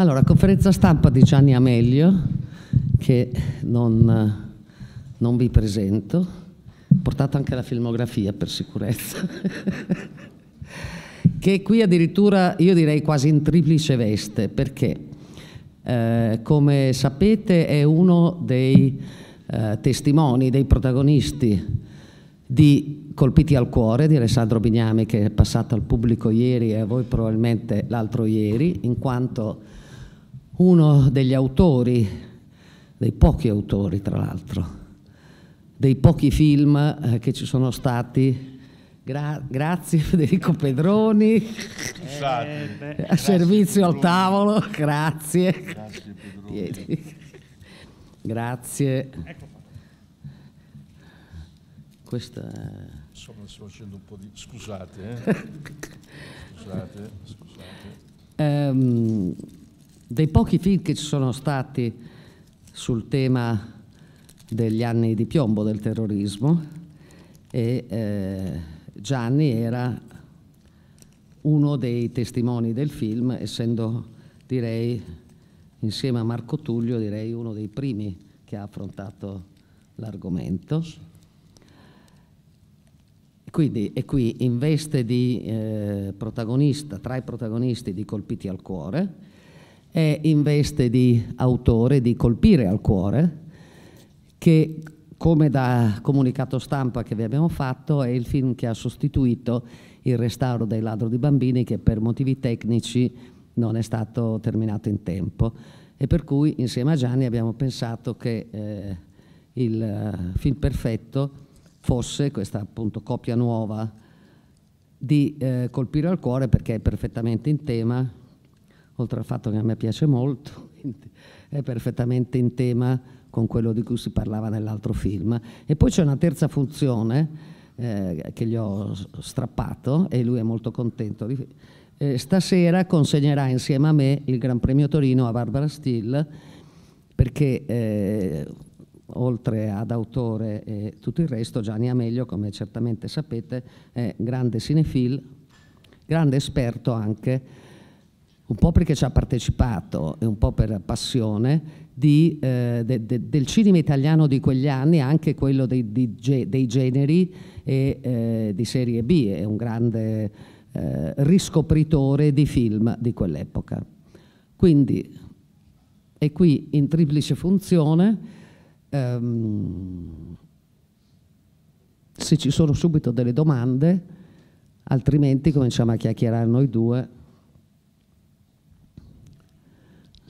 Allora, conferenza stampa di Gianni Amelio, che non, non vi presento, portato anche la filmografia per sicurezza, che qui addirittura io direi quasi in triplice veste, perché eh, come sapete è uno dei eh, testimoni, dei protagonisti di Colpiti al cuore di Alessandro Bignami che è passato al pubblico ieri e a voi probabilmente l'altro ieri, in quanto uno degli autori, dei pochi autori tra l'altro, dei pochi film eh, che ci sono stati. Gra grazie Federico Pedroni, eh, a servizio al tavolo, grazie. Grazie. Pedroni. grazie. Ecco Questa... Insomma, sto facendo un po' di... Scusate, eh. scusate, scusate. Um, dei pochi film che ci sono stati sul tema degli anni di piombo del terrorismo e eh, Gianni era uno dei testimoni del film, essendo direi insieme a Marco Tullio direi uno dei primi che ha affrontato l'argomento. Quindi è qui in veste di eh, protagonista, tra i protagonisti di Colpiti al cuore, è in veste di autore di Colpire al cuore, che come da comunicato stampa che vi abbiamo fatto è il film che ha sostituito il restauro dei ladro di bambini che per motivi tecnici non è stato terminato in tempo e per cui insieme a Gianni abbiamo pensato che eh, il eh, film perfetto fosse questa appunto copia nuova di eh, colpire al cuore perché è perfettamente in tema oltre al fatto che a me piace molto, è perfettamente in tema con quello di cui si parlava nell'altro film. E poi c'è una terza funzione eh, che gli ho strappato e lui è molto contento. Di... Eh, stasera consegnerà insieme a me il Gran Premio Torino a Barbara Steele perché eh, oltre ad autore e tutto il resto Gianni Amelio, come certamente sapete, è grande cinefil, grande esperto anche un po' perché ci ha partecipato e un po' per passione di, eh, de, de, del cinema italiano di quegli anni, anche quello dei, dei, dei generi e eh, di serie B, è un grande eh, riscopritore di film di quell'epoca. Quindi è qui in triplice funzione. Ehm, se ci sono subito delle domande, altrimenti cominciamo a chiacchierare noi due.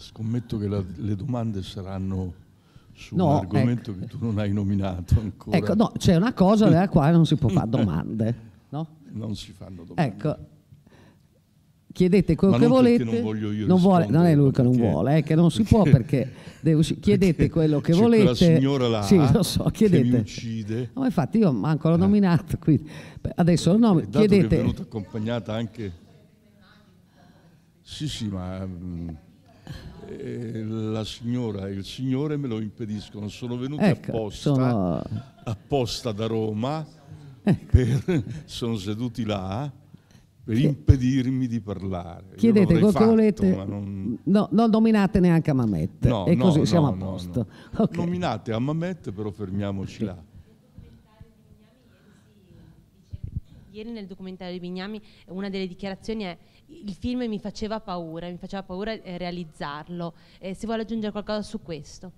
Scommetto che la, le domande saranno su no, un argomento ecco. che tu non hai nominato ancora. Ecco, no, c'è una cosa della quale non si può fare domande, no? Non si fanno domande. Ecco. Chiedete quello che volete. Non io non, vuole, non è lui che non vuole, è eh, che non si perché? può perché devo, chiedete perché quello che volete. La signora là sì, lo so, chiedete. mi uccide. No, infatti io manco l'ho eh. nominato, quindi adesso lo nomino. Chiedete. Che è venuta accompagnata anche Sì, sì, ma mh, mm, eh, la signora e il signore me lo impediscono. Sono venuti ecco, apposta, sono... apposta, da Roma, ecco. per, sono seduti là per che... impedirmi di parlare. Chiedete quello che volete, non... No, non nominate neanche a Mamet, no, e no, così no, siamo a posto. Okay. Nominate a Mamet, però fermiamoci là. ieri nel documentario di Bignami eh, una delle dichiarazioni è il film mi faceva paura, mi faceva paura eh, realizzarlo. Eh, se vuole aggiungere qualcosa su questo.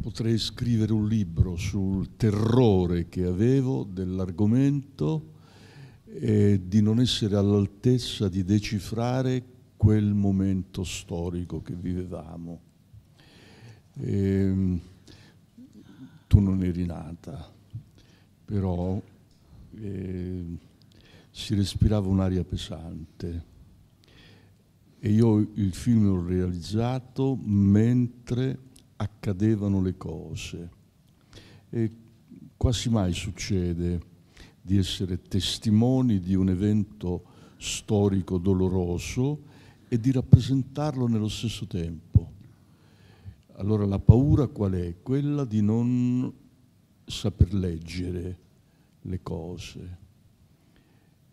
Potrei scrivere un libro sul terrore che avevo dell'argomento e di non essere all'altezza di decifrare quel momento storico che vivevamo. E, ehm, tu non eri nata, però eh, si respirava un'aria pesante e io il film l'ho realizzato mentre accadevano le cose e quasi mai succede di essere testimoni di un evento storico doloroso e di rappresentarlo nello stesso tempo. Allora la paura qual è? Quella di non saper leggere, le cose.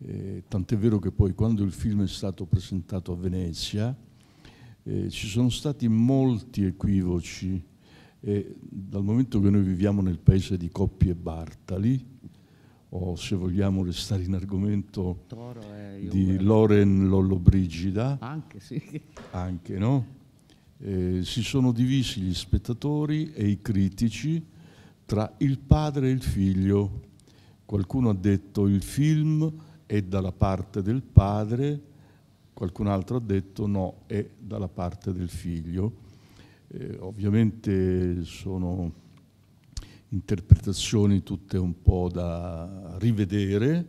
Eh, tant'è vero che poi quando il film è stato presentato a Venezia eh, ci sono stati molti equivoci e dal momento che noi viviamo nel paese di Coppi e Bartali, o se vogliamo restare in argomento Toro, eh, di Loren Lollobrigida, anche, sì. anche no? Eh, si sono divisi gli spettatori e i critici tra il padre e il figlio qualcuno ha detto il film è dalla parte del padre, qualcun altro ha detto no, è dalla parte del figlio. Eh, ovviamente sono interpretazioni tutte un po' da rivedere,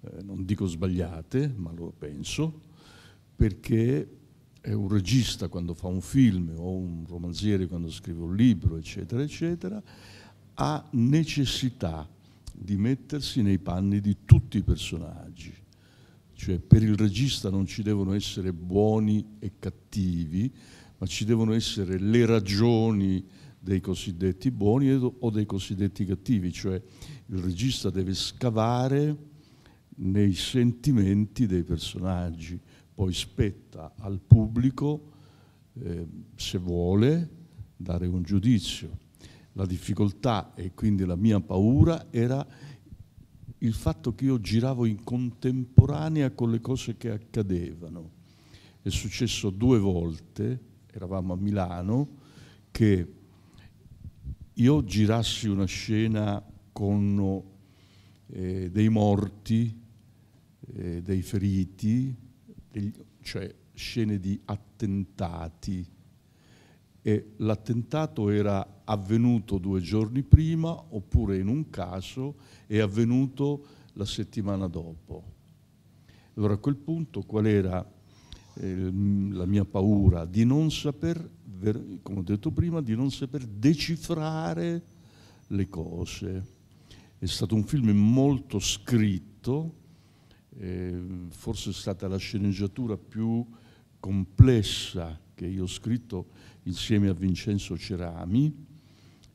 eh, non dico sbagliate, ma lo penso, perché è un regista quando fa un film o un romanziere quando scrive un libro, eccetera, eccetera, ha necessità di mettersi nei panni di tutti i personaggi. Cioè per il regista non ci devono essere buoni e cattivi, ma ci devono essere le ragioni dei cosiddetti buoni o dei cosiddetti cattivi, cioè il regista deve scavare nei sentimenti dei personaggi, poi spetta al pubblico, eh, se vuole, dare un giudizio la difficoltà e quindi la mia paura era il fatto che io giravo in contemporanea con le cose che accadevano. È successo due volte, eravamo a Milano, che io girassi una scena con eh, dei morti, eh, dei feriti, degli, cioè scene di attentati e l'attentato era avvenuto due giorni prima oppure in un caso è avvenuto la settimana dopo. Allora a quel punto qual era eh, la mia paura? Di non saper, come ho detto prima, di non saper decifrare le cose. È stato un film molto scritto, eh, forse è stata la sceneggiatura più complessa che io ho scritto insieme a Vincenzo Cerami,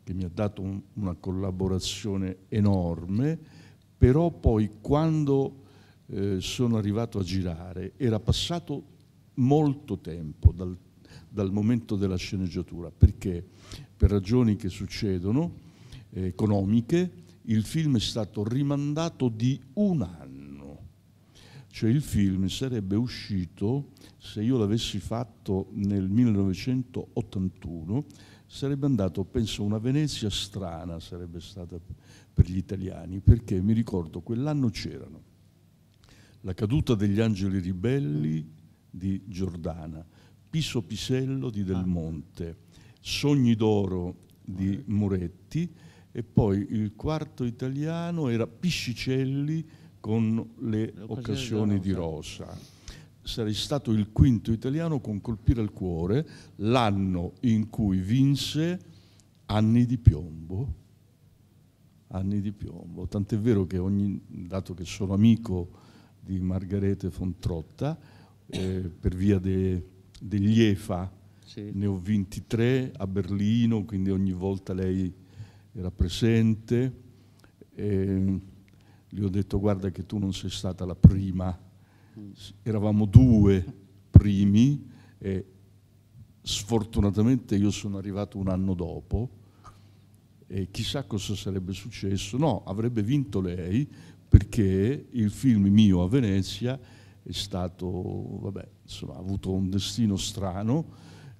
che mi ha dato un, una collaborazione enorme, però poi quando eh, sono arrivato a girare era passato molto tempo dal, dal momento della sceneggiatura, perché per ragioni che succedono, eh, economiche, il film è stato rimandato di un anno cioè il film sarebbe uscito, se io l'avessi fatto nel 1981, sarebbe andato, penso, una Venezia strana sarebbe stata per gli italiani, perché mi ricordo quell'anno c'erano La caduta degli angeli ribelli di Giordana, Piso Pisello di Del ah. Monte, Sogni d'oro di Moretti e poi il quarto italiano era Piscicelli con le occasioni di Rosa. Sarei stato il quinto italiano con colpire al cuore l'anno in cui vinse Anni di Piombo. Anni di Piombo. Tant'è vero che ogni, dato che sono amico di Margarete Fontrotta, eh, per via degli EFA, sì. ne ho 23 a Berlino, quindi ogni volta lei era presente. Eh, gli ho detto guarda che tu non sei stata la prima, eravamo due primi e sfortunatamente io sono arrivato un anno dopo e chissà cosa sarebbe successo, no, avrebbe vinto lei perché il film mio a Venezia è stato, vabbè, insomma, ha avuto un destino strano,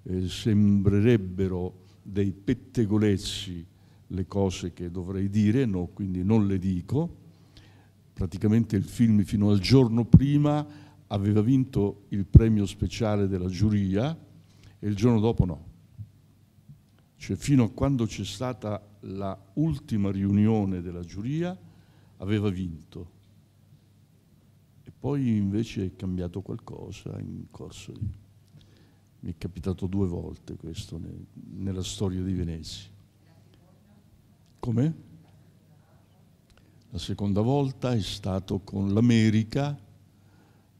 eh, sembrerebbero dei pettegolezzi le cose che dovrei dire, no, quindi non le dico, praticamente il film fino al giorno prima aveva vinto il premio speciale della giuria e il giorno dopo no. Cioè fino a quando c'è stata la ultima riunione della giuria aveva vinto. E poi invece è cambiato qualcosa in corso di... Mi è capitato due volte questo nella storia di Venezia. Come? La seconda volta è stato con l'America,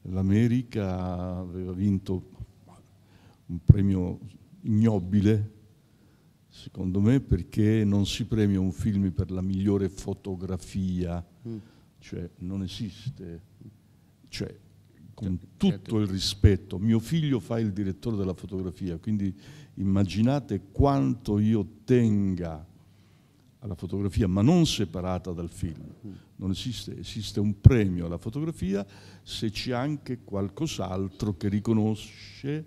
l'America aveva vinto un premio ignobile, secondo me, perché non si premia un film per la migliore fotografia, mm. cioè non esiste. Cioè, con tutto il rispetto, mio figlio fa il direttore della fotografia, quindi immaginate quanto io tenga alla fotografia, ma non separata dal film. Non esiste, esiste un premio alla fotografia se c'è anche qualcos'altro che riconosce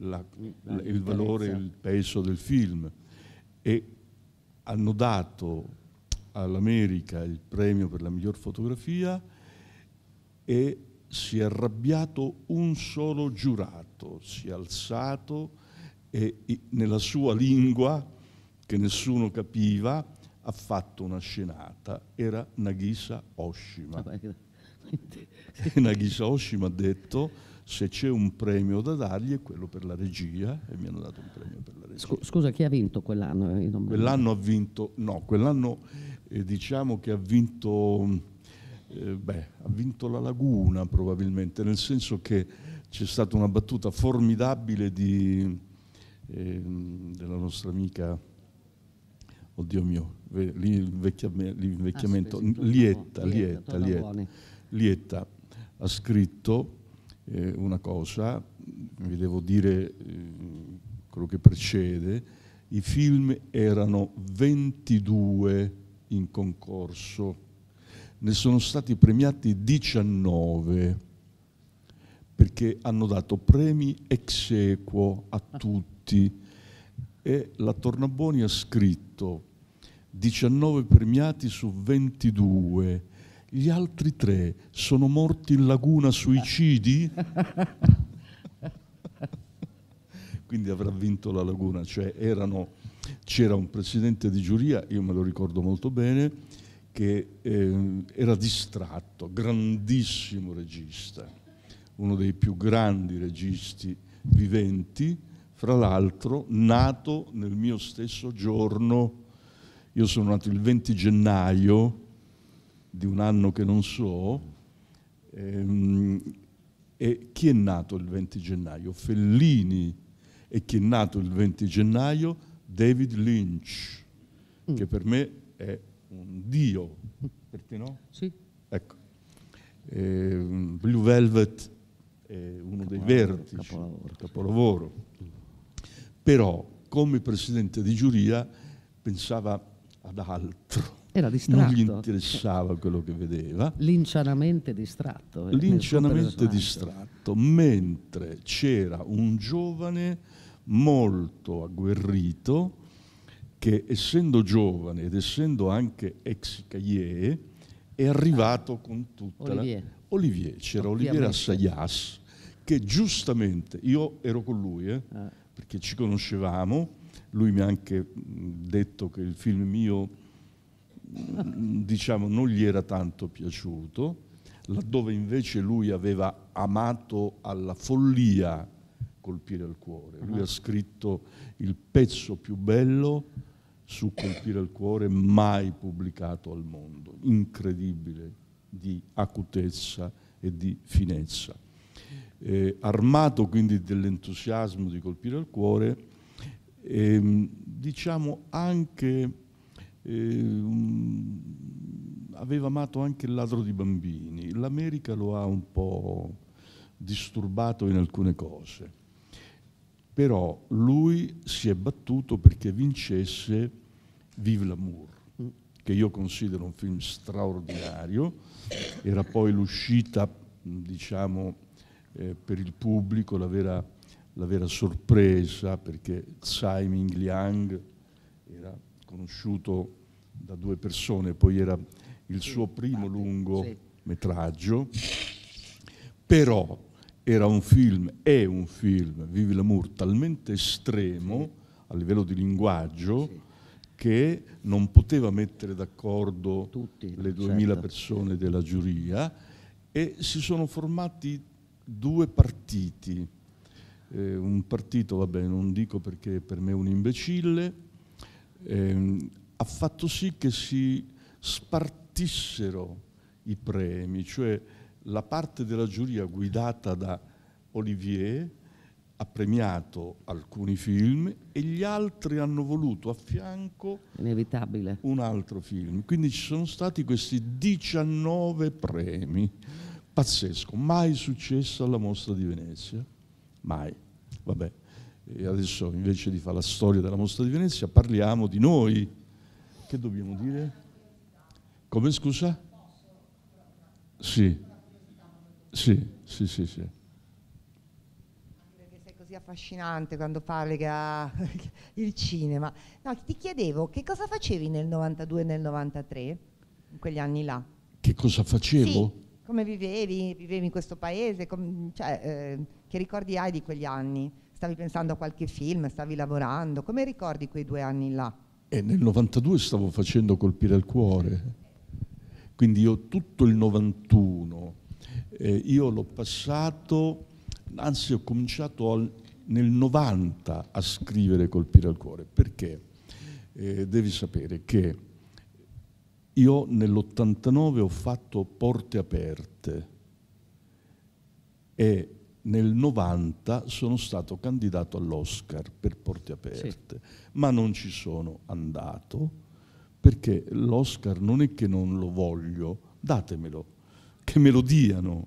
la, la, il valore, il peso del film. E hanno dato all'America il premio per la miglior fotografia e si è arrabbiato un solo giurato, si è alzato e nella sua lingua che nessuno capiva, ha fatto una scenata, era Nagisa Oshima. e Nagisa Oshima ha detto se c'è un premio da dargli è quello per la regia e mi hanno dato un premio per la regia. Scusa, chi ha vinto quell'anno? Eh, quell'anno ha vinto, no, quell'anno eh, diciamo che ha vinto, eh, beh, ha vinto la laguna probabilmente, nel senso che c'è stata una battuta formidabile di, eh, della nostra amica oddio mio, l'invecchiamento, lieta, lieta, lieta, lieta, ha scritto eh, una cosa, vi devo dire eh, quello che precede, i film erano 22 in concorso, ne sono stati premiati 19 perché hanno dato premi ex equo a tutti e la Tornaboni ha scritto 19 premiati su 22. Gli altri tre sono morti in laguna suicidi? Quindi avrà vinto la laguna, cioè erano, c'era un presidente di giuria, io me lo ricordo molto bene, che eh, era distratto, grandissimo regista, uno dei più grandi registi viventi, fra l'altro nato nel mio stesso giorno io sono nato il 20 gennaio di un anno che non so. Ehm, e chi è nato il 20 gennaio? Fellini. E chi è nato il 20 gennaio? David Lynch, mm. che per me è un dio. Per te no? Sì. Ecco. Ehm, Blue Velvet è uno dei vertici, capolavoro. capolavoro. Però come presidente di giuria pensava ad altro. Era distratto. Non gli interessava quello che vedeva. Lincianamente distratto. Eh, Lincianamente distratto, mentre c'era un giovane molto agguerrito che essendo giovane ed essendo anche ex Cagliè è arrivato ah. con tutta Olivier. la... Olivier, c'era Olivier Assayas che giustamente, io ero con lui eh, ah. perché ci conoscevamo, lui mi ha anche detto che il film mio diciamo non gli era tanto piaciuto laddove invece lui aveva amato alla follia colpire il cuore lui uh ah. -huh. ha scritto il pezzo più bello su colpire il cuore mai pubblicato al mondo incredibile di acutezza e di finezza eh, armato quindi dell'entusiasmo di colpire il cuore ehm, diciamo anche, ehm, aveva amato anche il ladro di bambini. L'America lo ha un po' disturbato in alcune cose, però lui si è battuto perché vincesse Vive l'amour, che io considero un film straordinario, era poi l'uscita, diciamo, eh, per il pubblico, la vera la vera sorpresa perché Tsai Ming Liang era conosciuto da due persone, poi era il suo primo lungo metraggio, però era un film, è un film, Vivi l'amour, talmente estremo a livello di linguaggio che non poteva mettere d'accordo le 2000 certo. persone della giuria e si sono formati due partiti eh, un partito, vabbè non dico perché per me è un imbecille, ehm, ha fatto sì che si spartissero i premi, cioè la parte della giuria guidata da Olivier ha premiato alcuni film e gli altri hanno voluto a fianco Inevitabile. un altro film. Quindi ci sono stati questi 19 premi. Pazzesco, mai successo alla mostra di Venezia mai. Vabbè. E adesso invece di fare la storia della mostra di Venezia parliamo di noi. Che dobbiamo dire? Come scusa? Sì, sì, sì, sì. sì affascinante quando parli che ha il cinema. No, ti chiedevo che cosa facevi nel 92 e nel 93, in quegli anni là? Che cosa facevo? Sì, come vivevi? Vivevi in questo paese? Com- cioè, eh, che ricordi hai di quegli anni? Stavi pensando a qualche film, stavi lavorando, come ricordi quei due anni là? E eh, nel 92 stavo facendo colpire il cuore, quindi io tutto il 91, eh, io l'ho passato, anzi ho cominciato al, nel 90 a scrivere colpire il cuore, perché eh, devi sapere che io nell'89 ho fatto porte aperte e nel 90 sono stato candidato all'Oscar per Porte Aperte, sì. ma non ci sono andato perché l'Oscar non è che non lo voglio, datemelo, che me lo diano,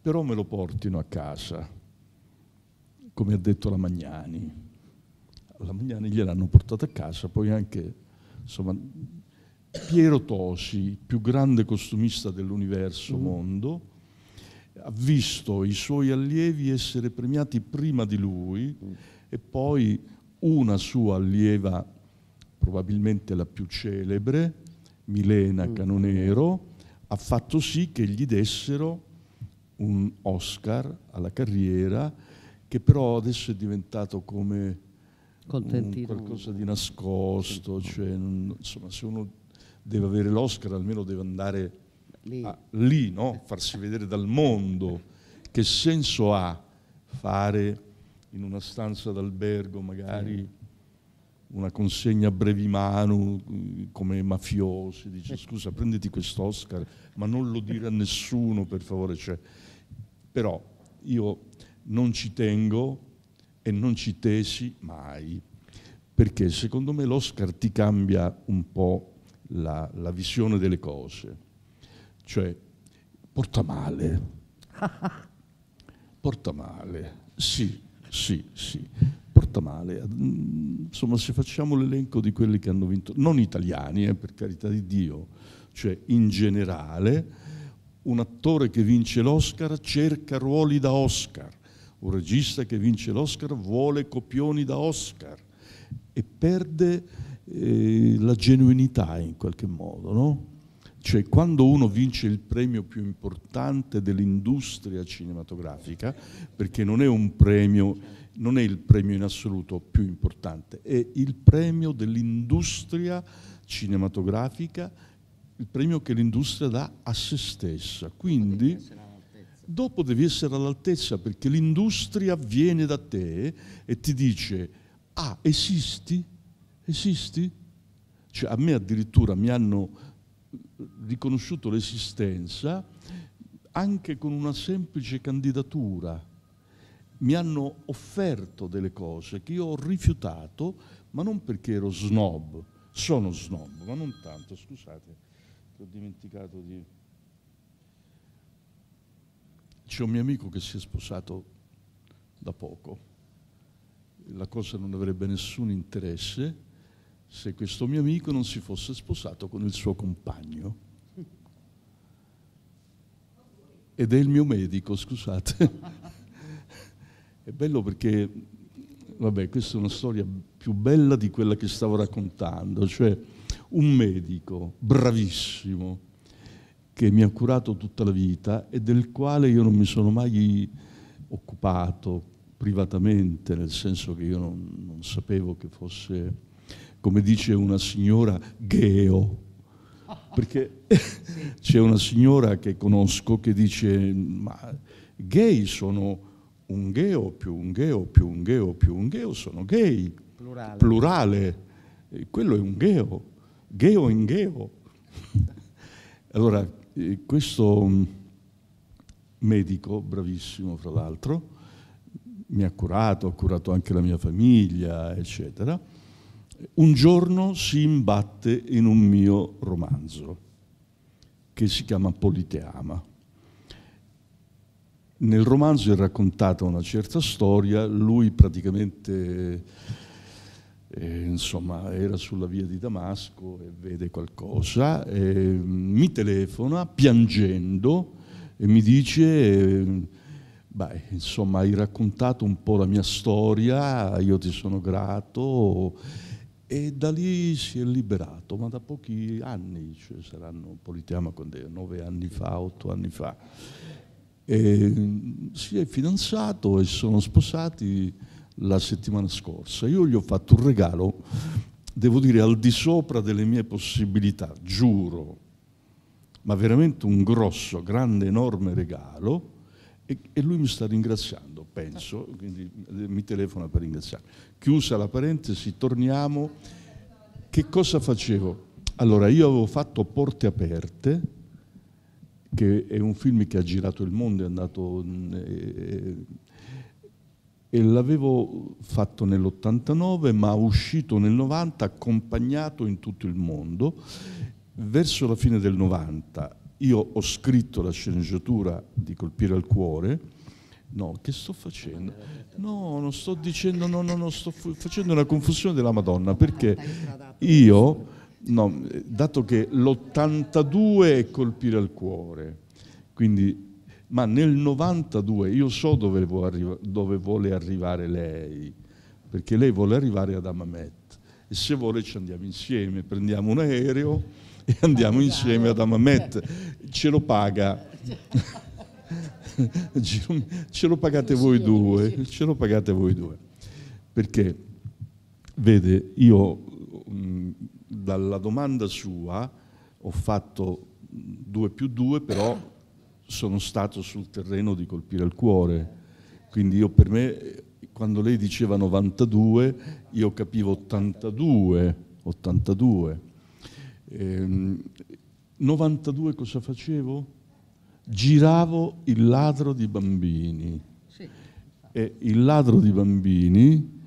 però me lo portino a casa, come ha detto la Magnani. La Magnani gliel'hanno portato a casa, poi anche, insomma, Piero Tosi, più grande costumista dell'universo mm. mondo, ha visto i suoi allievi essere premiati prima di lui e poi una sua allieva, probabilmente la più celebre, Milena mm. Canonero, ha fatto sì che gli dessero un Oscar alla carriera che però adesso è diventato come qualcosa di nascosto, cioè, insomma se uno deve avere l'Oscar almeno deve andare lì, ah, lì no? farsi vedere dal mondo. Che senso ha fare in una stanza d'albergo magari una consegna a brevimano come mafiosi? Dice scusa, prenditi quest'Oscar, ma non lo dire a nessuno per favore. Cioè, però io non ci tengo e non ci tesi mai, perché secondo me l'Oscar ti cambia un po' la, la visione delle cose cioè porta male, porta male, sì, sì, sì, porta male. Mm, insomma, se facciamo l'elenco di quelli che hanno vinto, non italiani, eh, per carità di Dio, cioè in generale, un attore che vince l'Oscar cerca ruoli da Oscar, un regista che vince l'Oscar vuole copioni da Oscar e perde eh, la genuinità in qualche modo, no? Cioè quando uno vince il premio più importante dell'industria cinematografica, perché non è un premio, non è il premio in assoluto più importante, è il premio dell'industria cinematografica, il premio che l'industria dà a se stessa. Quindi dopo devi essere all'altezza perché l'industria viene da te e ti dice ah esisti? Esisti? Cioè, a me addirittura mi hanno riconosciuto l'esistenza anche con una semplice candidatura. Mi hanno offerto delle cose che io ho rifiutato, ma non perché ero snob, sono snob, ma non tanto, scusate, che ho dimenticato di... C'è un mio amico che si è sposato da poco, la cosa non avrebbe nessun interesse, se questo mio amico non si fosse sposato con il suo compagno. Ed è il mio medico, scusate. è bello perché, vabbè, questa è una storia più bella di quella che stavo raccontando, cioè un medico bravissimo che mi ha curato tutta la vita e del quale io non mi sono mai occupato privatamente, nel senso che io non, non sapevo che fosse come dice una signora Gheo, perché c'è una signora che conosco che dice ma gay sono un gheo più un gheo più un gheo più un gheo sono gay, plurale, plurale. quello è un gheo, gheo in gheo. allora, eh, questo mm, medico, bravissimo fra l'altro, mi ha curato, ha curato anche la mia famiglia, eccetera un giorno si imbatte in un mio romanzo che si chiama Politeama. Nel romanzo è raccontata una certa storia, lui praticamente eh, insomma, era sulla via di Damasco e vede qualcosa, e mm, mi telefona piangendo e mi dice... Eh, Beh, insomma, hai raccontato un po' la mia storia, io ti sono grato, e da lì si è liberato, ma da pochi anni, cioè saranno, politiamo con dei nove anni fa, otto anni fa. E mm, si è fidanzato e sono sposati la settimana scorsa. Io gli ho fatto un regalo, devo dire, al di sopra delle mie possibilità, giuro, ma veramente un grosso, grande, enorme regalo e, e lui mi sta ringraziando, penso, quindi mi telefona per ringraziare. Chiusa la parentesi, torniamo. Che cosa facevo? Allora, io avevo fatto Porte Aperte, che è un film che ha girato il mondo, è andato... Eh, e l'avevo fatto nell'89 ma uscito nel 90 accompagnato in tutto il mondo verso la fine del 90 io ho scritto la sceneggiatura di Colpire al cuore, No, che sto facendo? No, non sto dicendo, no, no, no, sto facendo una confusione della Madonna perché io, no, dato che l'82 è colpire al cuore, quindi, ma nel 92 io so dove, arriva, dove vuole arrivare lei, perché lei vuole arrivare ad Amamet e se vuole ci andiamo insieme, prendiamo un aereo e andiamo insieme ad Amamet. Ce lo paga. ce lo pagate voi due, ce lo pagate voi due. Perché, vede, io dalla domanda sua ho fatto due più due, però sono stato sul terreno di colpire il cuore. Quindi io per me, quando lei diceva 92, io capivo 82, 82. Ehm, 92 cosa facevo? Giravo il ladro di bambini. Sì. E il ladro di bambini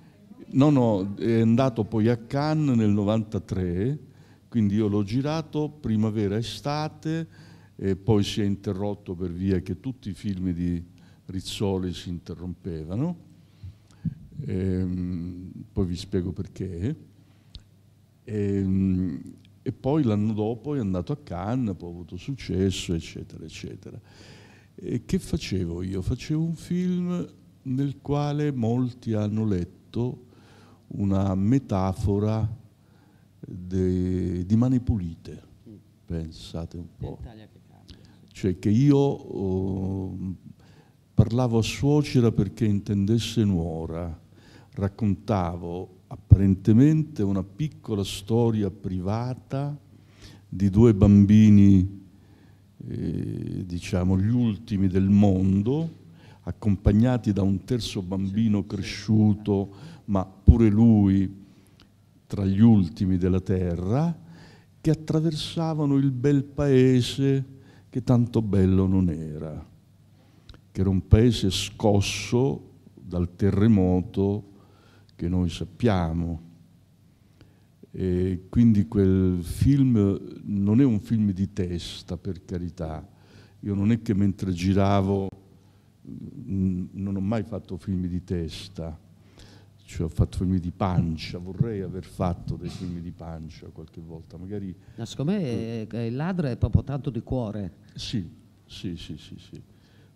no, no, è andato poi a Cannes nel 93, quindi io l'ho girato primavera-estate e poi si è interrotto per via che tutti i film di Rizzoli si interrompevano. Ehm, poi vi spiego perché. Ehm, e poi l'anno dopo è andato a Cannes, poi ha avuto successo, eccetera, eccetera. E che facevo io? Facevo un film nel quale molti hanno letto una metafora de, di mani pulite, pensate un po'. che Cioè che io oh, parlavo a suocera perché intendesse nuora, raccontavo apparentemente una piccola storia privata di due bambini, eh, diciamo, gli ultimi del mondo, accompagnati da un terzo bambino cresciuto, ma pure lui tra gli ultimi della terra, che attraversavano il bel paese che tanto bello non era, che era un paese scosso dal terremoto che noi sappiamo. E quindi quel film non è un film di testa, per carità. Io non è che mentre giravo mm, non ho mai fatto film di testa, cioè ho fatto film di pancia, vorrei aver fatto dei film di pancia qualche volta, magari... Ma secondo me eh, il ladro è proprio tanto di cuore. Sì, sì, sì, sì, sì.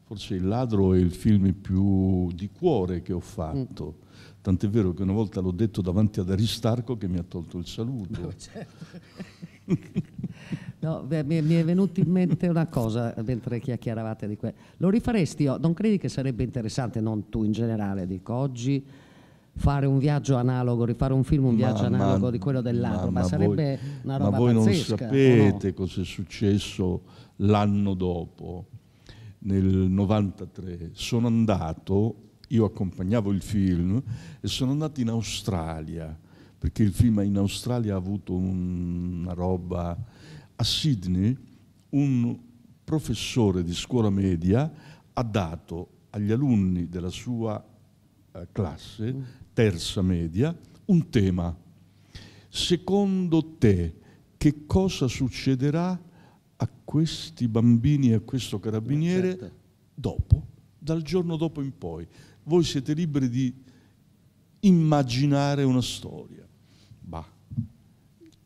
Forse il ladro è il film più di cuore che ho fatto. Mm Tant'è vero che una volta l'ho detto davanti ad Aristarco che mi ha tolto il saluto. No, certo. no, beh, mi, è venuta in mente una cosa mentre chiacchieravate di questo. Lo rifaresti, oh, non credi che sarebbe interessante, non tu in generale, dico oggi, fare un viaggio analogo, rifare un film, un viaggio ma, analogo ma, di quello dell'altro, ma, ma sarebbe voi, una roba Ma voi pazzesca, non sapete no? cosa è successo l'anno dopo, nel 93. Sono andato io accompagnavo il film e sono andato in Australia, perché il film in Australia ha avuto una roba. A Sydney un professore di scuola media ha dato agli alunni della sua eh, classe, mm. terza media, un tema. Secondo te che cosa succederà a questi bambini e a questo eh, carabiniere certo. dopo, dal giorno dopo in poi? voi siete liberi di immaginare una storia. Bah,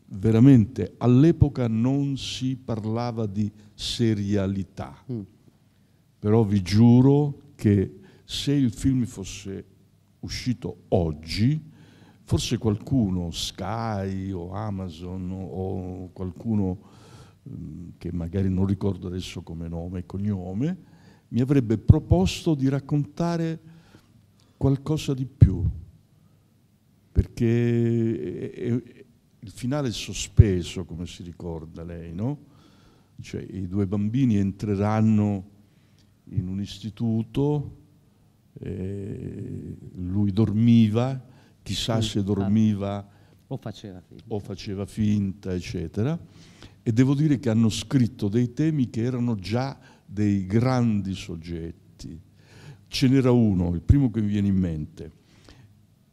veramente all'epoca non si parlava di serialità, mm. però vi giuro che se il film fosse uscito oggi, forse qualcuno, Sky o Amazon o qualcuno mm, che magari non ricordo adesso come nome e cognome, mi avrebbe proposto di raccontare qualcosa di più, perché è, è, il finale è sospeso, come si ricorda lei, no? Cioè i due bambini entreranno in un istituto, eh, lui dormiva, chissà se dormiva o faceva, o faceva finta, eccetera. E devo dire che hanno scritto dei temi che erano già dei grandi soggetti ce n'era uno, il primo che mi viene in mente.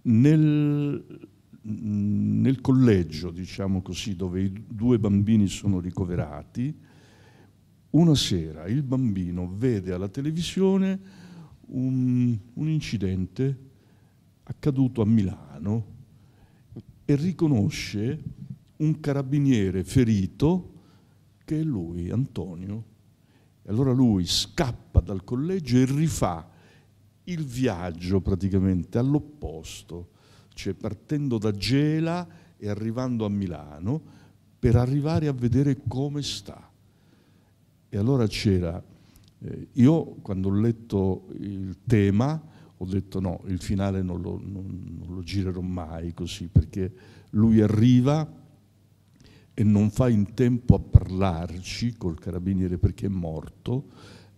Nel, nel collegio, diciamo così, dove i due bambini sono ricoverati, una sera il bambino vede alla televisione un, un incidente accaduto a Milano e riconosce un carabiniere ferito che è lui, Antonio. E allora lui scappa dal collegio e rifà il viaggio praticamente all'opposto, cioè partendo da Gela e arrivando a Milano per arrivare a vedere come sta. E allora c'era, eh, io quando ho letto il tema, ho detto no, il finale non lo, non, non lo girerò mai così, perché lui arriva e non fa in tempo a parlarci col carabiniere perché è morto,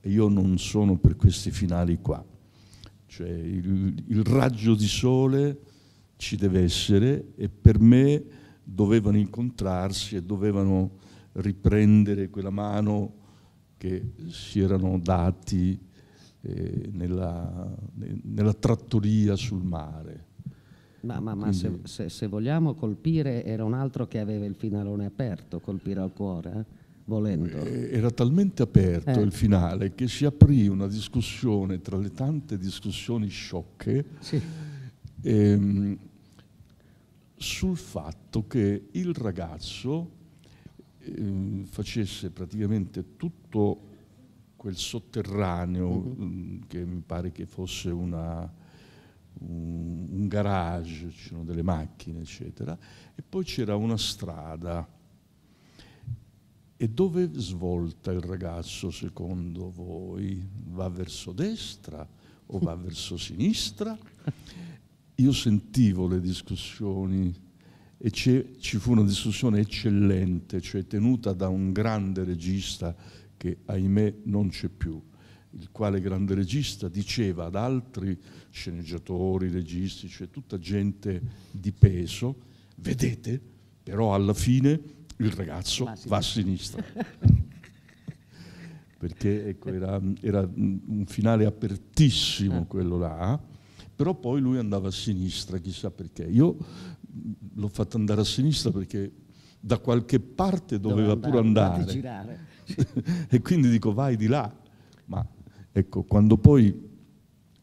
e io non sono per questi finali qua cioè il, il raggio di sole ci deve essere e per me dovevano incontrarsi e dovevano riprendere quella mano che si erano dati eh, nella, nella, trattoria sul mare. Ma, ma, ma se, se, se, vogliamo colpire, era un altro che aveva il finalone aperto, colpire al cuore. Eh? volendo. Eh, era talmente aperto eh. il finale che si aprì una discussione tra le tante discussioni sciocche sì. ehm, sul fatto che il ragazzo ehm, facesse praticamente tutto quel sotterraneo uh-huh. che mi pare che fosse una, un, un garage, c'erano delle macchine, eccetera, e poi c'era una strada e dove svolta il ragazzo secondo voi? Va verso destra o va verso sinistra? Io sentivo le discussioni e ci fu una discussione eccellente, cioè tenuta da un grande regista che ahimè non c'è più, il quale grande regista diceva ad altri sceneggiatori, registi, cioè tutta gente di peso, vedete, però alla fine il ragazzo va a sinistra, va a sinistra. perché ecco, era, era, un finale apertissimo eh. quello là, però poi lui andava a sinistra, chissà perché. Io l'ho fatto andare a sinistra perché da qualche parte doveva, andare, pure andare. e quindi dico vai di là. Ma ecco, quando poi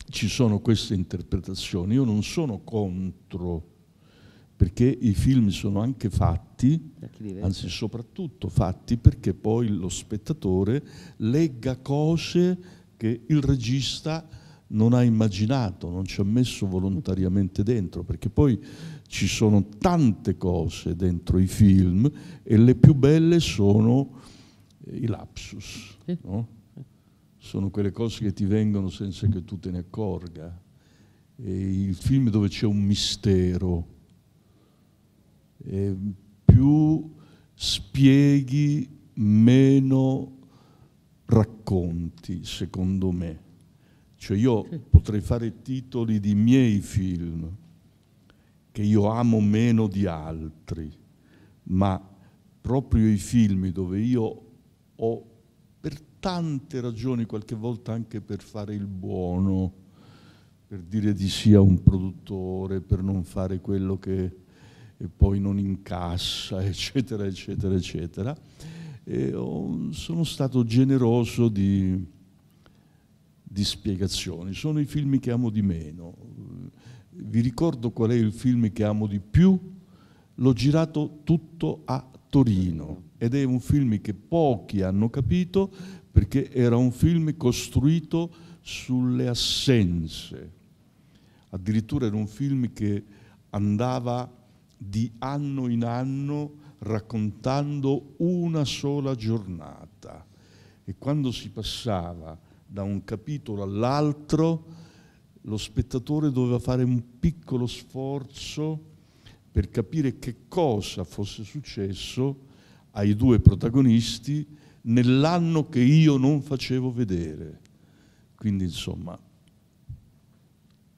ci sono queste interpretazioni, io non sono contro perché i film sono anche fatti, anzi soprattutto fatti perché poi lo spettatore legga cose che il regista non ha immaginato, non ci ha messo volontariamente dentro, perché poi ci sono tante cose dentro i film e le più belle sono eh, i lapsus, sì. no? sono quelle cose che ti vengono senza che tu te ne accorga. E il film dove c'è un mistero, eh, più spieghi, meno racconti, secondo me. Cioè io potrei fare titoli di miei film che io amo meno di altri, ma proprio i film dove io ho per tante ragioni, qualche volta anche per fare il buono, per dire di sì a un produttore, per non fare quello che e poi non incassa, eccetera, eccetera, eccetera. E sono stato generoso di, di spiegazioni. Sono i film che amo di meno. Vi ricordo qual è il film che amo di più? L'ho girato tutto a Torino ed è un film che pochi hanno capito perché era un film costruito sulle assenze. Addirittura era un film che andava di anno in anno raccontando una sola giornata e quando si passava da un capitolo all'altro lo spettatore doveva fare un piccolo sforzo per capire che cosa fosse successo ai due protagonisti nell'anno che io non facevo vedere. Quindi insomma,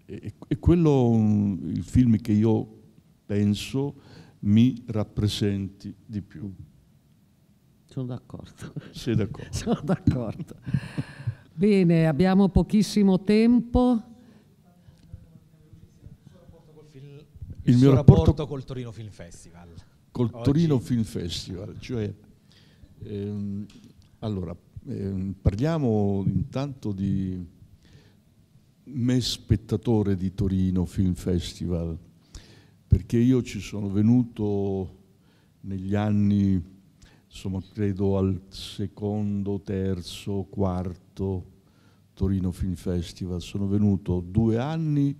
è, è quello il film che io penso mi rappresenti di più. Sono d'accordo. Sei d'accordo. Sono d'accordo. Bene, abbiamo pochissimo tempo. Il, mio rapporto, rapporto, col Torino Film Festival. Col Oggi. Torino Film Festival, cioè, ehm, allora, ehm, parliamo intanto di me spettatore di Torino Film Festival perché io ci sono venuto negli anni, insomma, credo al secondo, terzo, quarto Torino Film Festival. Sono venuto due anni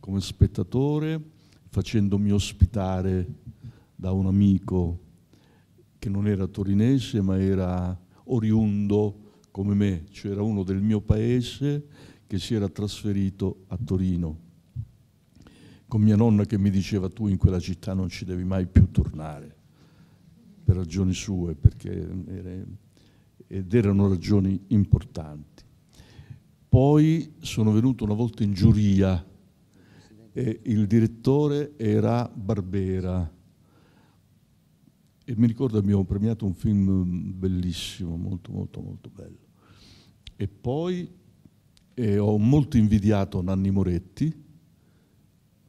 come spettatore, facendomi ospitare da un amico che non era torinese ma era oriundo come me, c'era cioè uno del mio paese che si era trasferito a Torino con mia nonna che mi diceva tu in quella città non ci devi mai più tornare, per ragioni sue, perché era, ed erano ragioni importanti. Poi sono venuto una volta in giuria e il direttore era Barbera e mi ricordo abbiamo premiato un film bellissimo, molto molto molto bello. E poi eh, ho molto invidiato Nanni Moretti,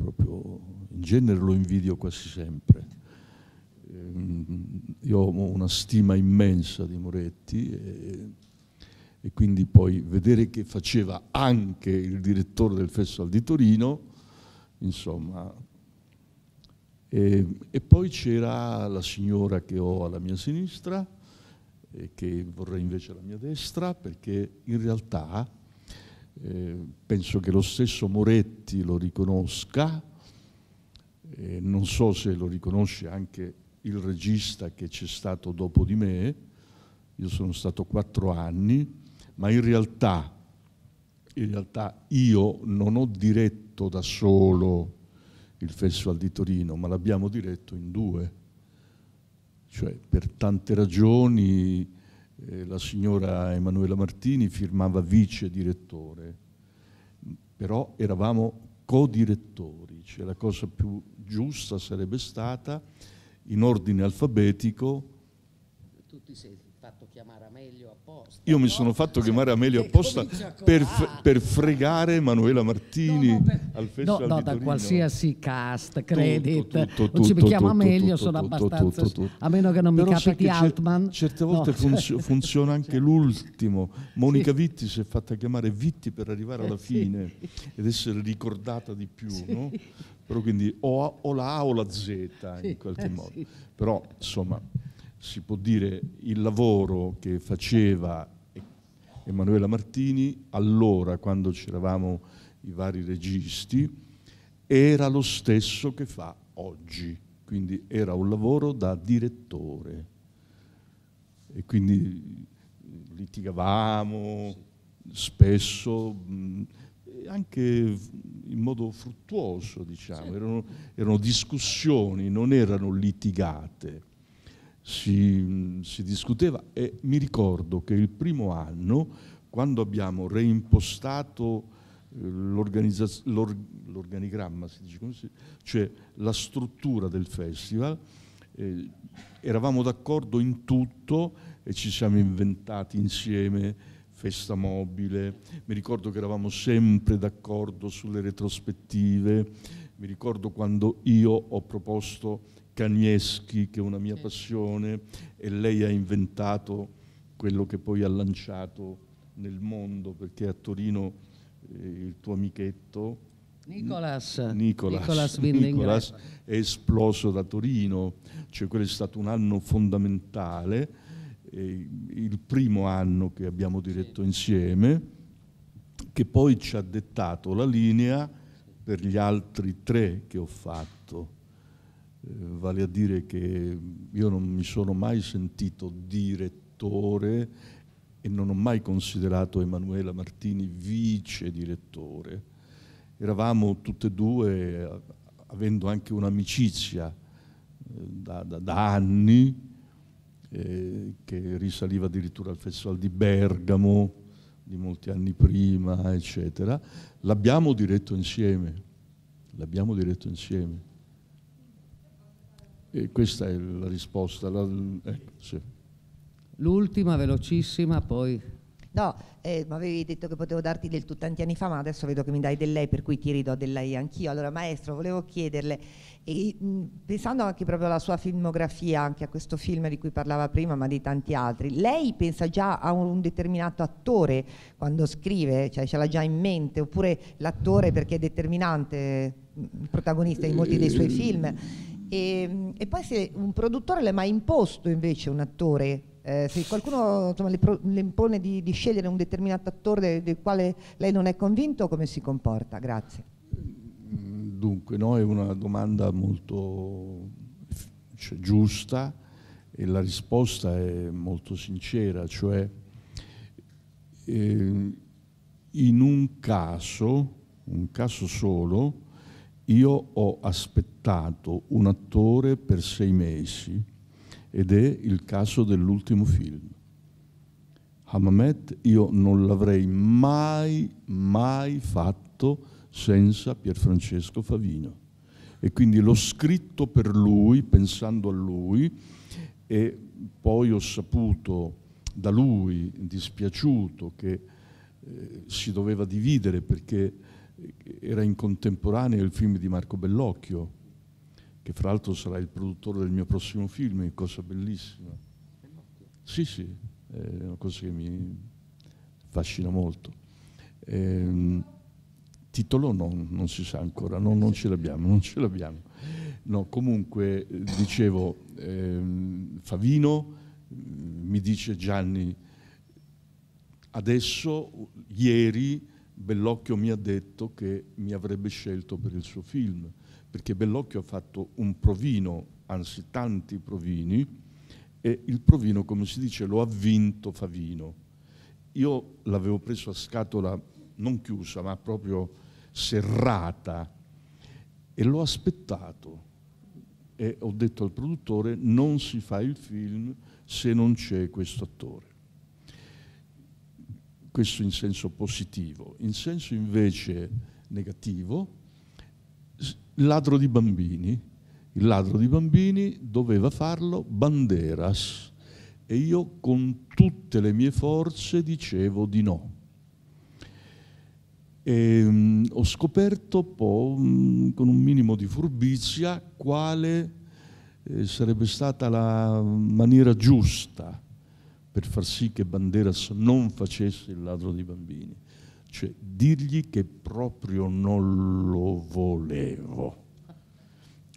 proprio in genere lo invidio quasi sempre. Ehm, io ho una stima immensa di Moretti e, e quindi poi vedere che faceva anche il direttore del Festival di Torino, insomma. E, e poi c'era la signora che ho alla mia sinistra, e che vorrei invece alla mia destra, perché in realtà eh, penso che lo stesso Moretti lo riconosca, eh, non so se lo riconosce anche il regista che c'è stato dopo di me, io sono stato quattro anni, ma in realtà, in realtà io non ho diretto da solo il Festival di Torino, ma l'abbiamo diretto in due. Cioè, per tante ragioni eh, la signora Emanuela Martini firmava vice direttore, però eravamo co-direttori, cioè la cosa più giusta sarebbe stata in ordine alfabetico. Tutti seguiti chiamare Amelio apposta. Io mi sono fatto cioè, chiamare Amelio eh, apposta per, per, fregare Emanuela Martini no, no, al Festival no, no, da qualsiasi cast, credit. Tutto, tutto, tutto, non ci mi chiama Amelio, sono abbastanza... A meno che non Però mi capiti Altman. Certe volte funzio, funziona anche l'ultimo. Monica sì. Vitti si è fatta chiamare Vitti per arrivare alla fine sì. ed essere ricordata di più, sì. no? Però quindi o, o, la A o la Z in qualche eh, modo. Però insomma si può dire, il lavoro che faceva Emanuela Martini allora, quando c'eravamo i vari registi, era lo stesso che fa oggi, quindi era un lavoro da direttore. E quindi litigavamo spesso, anche in modo fruttuoso, diciamo, erano, erano discussioni, non erano litigate si, si discuteva e mi ricordo che il primo anno, quando abbiamo reimpostato eh, l'organigramma, cioè la struttura del festival. Eh, eravamo d'accordo in tutto e ci siamo inventati insieme festa mobile, mi ricordo che eravamo sempre d'accordo sulle retrospettive, mi ricordo quando io ho proposto Cagneschi, che è una mia sì. passione, e lei ha inventato quello che poi ha lanciato nel mondo, perché a Torino eh, il tuo amichetto Nicolas, Nicolas, Nicolas, Nicolas ecco. è esploso da Torino, cioè quello è stato un anno fondamentale, eh, il primo anno che abbiamo diretto sì. insieme, che poi ci ha dettato la linea per gli altri tre che ho fatto. Eh, vale a dire che io non mi sono mai sentito direttore e non ho mai considerato Emanuela Martini vice direttore. Eravamo tutte e due, eh, avendo anche un'amicizia eh, da, da, da, anni, eh, che risaliva addirittura al Festival di Bergamo di molti anni prima, eccetera, l'abbiamo diretto insieme, l'abbiamo diretto insieme e questa è la risposta. La, ecco, sì. L'ultima, velocissima, poi... No, eh, mi avevi detto che potevo darti del tu tanti anni fa, ma adesso vedo che mi dai del lei, per cui ti ridò del lei anch'io. Allora, maestro, volevo chiederle, e, mh, pensando anche proprio alla sua filmografia, anche a questo film di cui parlava prima, ma di tanti altri, lei pensa già a un, un determinato attore quando scrive, cioè ce l'ha già in mente, oppure l'attore perché è determinante, il protagonista in molti dei suoi eh, film? E, ehm, e poi se un produttore l'ha mai imposto invece un attore eh, se qualcuno insomma, le, pro, le, impone di, di, scegliere un determinato attore del, del, quale lei non è convinto, come si comporta? Grazie. Dunque, no, è una domanda molto cioè, giusta e la risposta è molto sincera, cioè eh, in un caso, un caso solo, io ho aspettato un attore per sei mesi ed è il caso dell'ultimo film. Hamamet io non l'avrei mai, mai fatto senza Pierfrancesco Favino. E quindi l'ho scritto per lui, pensando a lui, e poi ho saputo da lui, dispiaciuto, che eh, si doveva dividere perché era in contemporanea il film di Marco Bellocchio, che fra l'altro sarà il produttore del mio prossimo film, cosa bellissima. Sì, sì, è una cosa che mi affascina molto. Eh, titolo no, non si sa ancora, no, non ce l'abbiamo, non ce l'abbiamo. No, comunque, dicevo, ehm, Favino mm, mi dice Gianni, adesso, ieri, Bellocchio mi ha detto che mi avrebbe scelto per il suo film, perché Bellocchio ha fatto un provino, anzi tanti provini, e il provino, come si dice, lo ha vinto Favino. Io l'avevo preso a scatola non chiusa, ma proprio serrata, e l'ho aspettato. E ho detto al produttore, non si fa il film se non c'è questo attore questo in senso positivo, in senso invece negativo, ladro di bambini, il ladro di bambini doveva farlo banderas e io con tutte le mie forze dicevo di no. E, ehm, mh, ho scoperto poi, con un minimo di furbizia, quale eh, sarebbe stata la maniera giusta per far sì che Banderas non facesse il ladro dei bambini, cioè dirgli che proprio non lo volevo.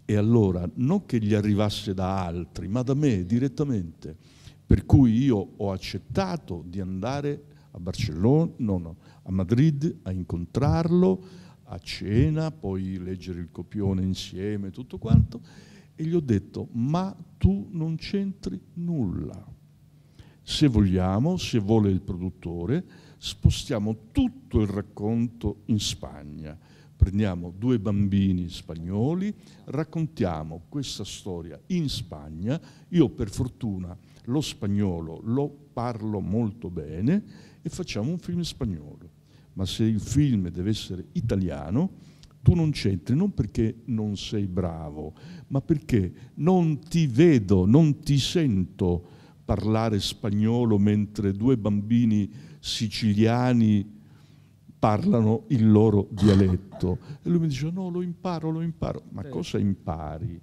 E allora non che gli arrivasse da altri, ma da me direttamente, per cui io ho accettato di andare a Barcellona, no, no, a Madrid a incontrarlo, a cena, poi leggere il copione insieme, tutto quanto, e gli ho detto, ma tu non c'entri nulla se vogliamo, se vuole il produttore, spostiamo tutto il racconto in Spagna. Prendiamo due bambini spagnoli, raccontiamo questa storia in Spagna. Io per fortuna lo spagnolo lo parlo molto bene e facciamo un film spagnolo. Ma se il film deve essere italiano, tu non c'entri, non perché non sei bravo, ma perché non ti vedo, non ti sento parlare spagnolo mentre due bambini siciliani parlano il loro dialetto. E lui mi dice no, lo imparo, lo imparo. Ma eh. cosa impari?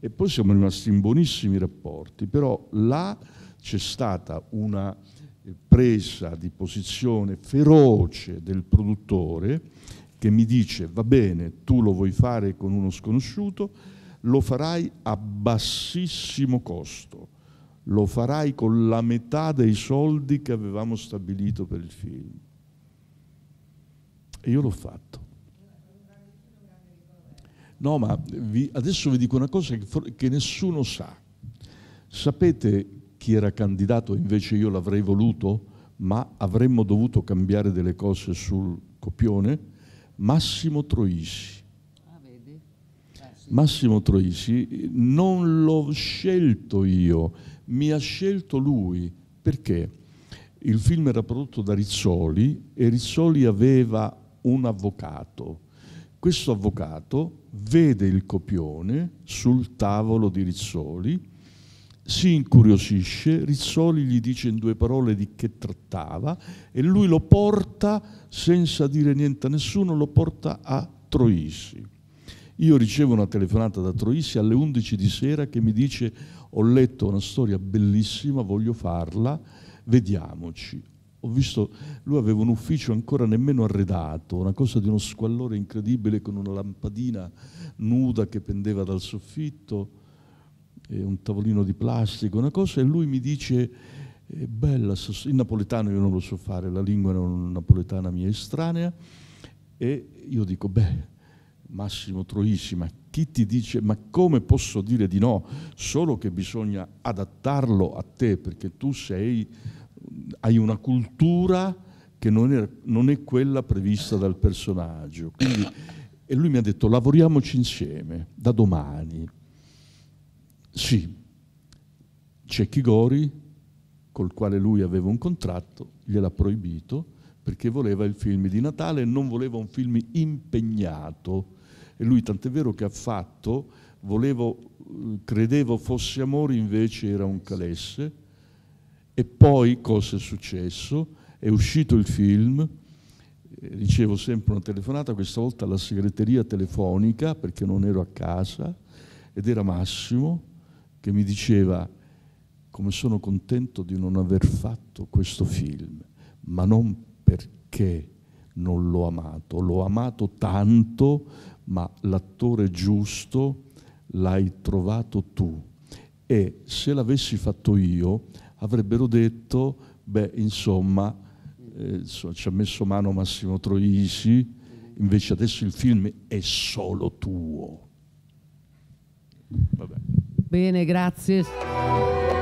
E poi siamo rimasti in buonissimi rapporti, però là c'è stata una eh, presa di posizione feroce del produttore che mi dice va bene, tu lo vuoi fare con uno sconosciuto, lo farai a bassissimo costo lo farai con la metà dei soldi che avevamo stabilito per il film. E io l'ho fatto. No, ma vi, adesso vi dico una cosa che, che nessuno sa. Sapete chi era candidato, invece io l'avrei voluto, ma avremmo dovuto cambiare delle cose sul copione? Massimo Troisi. Ah, eh, Massimo Troisi non l'ho scelto io, mi ha scelto lui perché il film era prodotto da Rizzoli e Rizzoli aveva un avvocato. Questo avvocato vede il copione sul tavolo di Rizzoli, si incuriosisce, Rizzoli gli dice in due parole di che trattava e lui lo porta, senza dire niente a nessuno, lo porta a Troisi. Io ricevo una telefonata da Troisi alle 11 di sera che mi dice ho letto una storia bellissima, voglio farla, vediamoci. Ho visto, lui aveva un ufficio ancora nemmeno arredato, una cosa di uno squallore incredibile con una lampadina nuda che pendeva dal soffitto, un tavolino di plastica, una cosa, e lui mi dice, è bella, in napoletano io non lo so fare, la lingua napoletana mi è estranea, e io dico, beh, Massimo Troisi, ma chi ti dice ma come posso dire di no? Solo che bisogna adattarlo a te perché tu sei, hai una cultura che non è, non è quella prevista dal personaggio. Quindi, e lui mi ha detto lavoriamoci insieme da domani. Sì, c'è Chigori col quale lui aveva un contratto, gliel'ha proibito perché voleva il film di Natale e non voleva un film impegnato e lui tant'è vero che ha fatto, volevo, credevo fosse amore, invece era un calesse. E poi cosa è successo? È uscito il film, eh, ricevo sempre una telefonata, questa volta alla segreteria telefonica, perché non ero a casa, ed era Massimo che mi diceva come sono contento di non aver fatto questo film, ma non perché non l'ho amato, l'ho amato tanto ma l'attore giusto l'hai trovato tu. E se l'avessi fatto io, avrebbero detto, beh, insomma, eh, ci ha messo mano Massimo Troisi, invece adesso il film è solo tuo. Vabbè. Bene, grazie.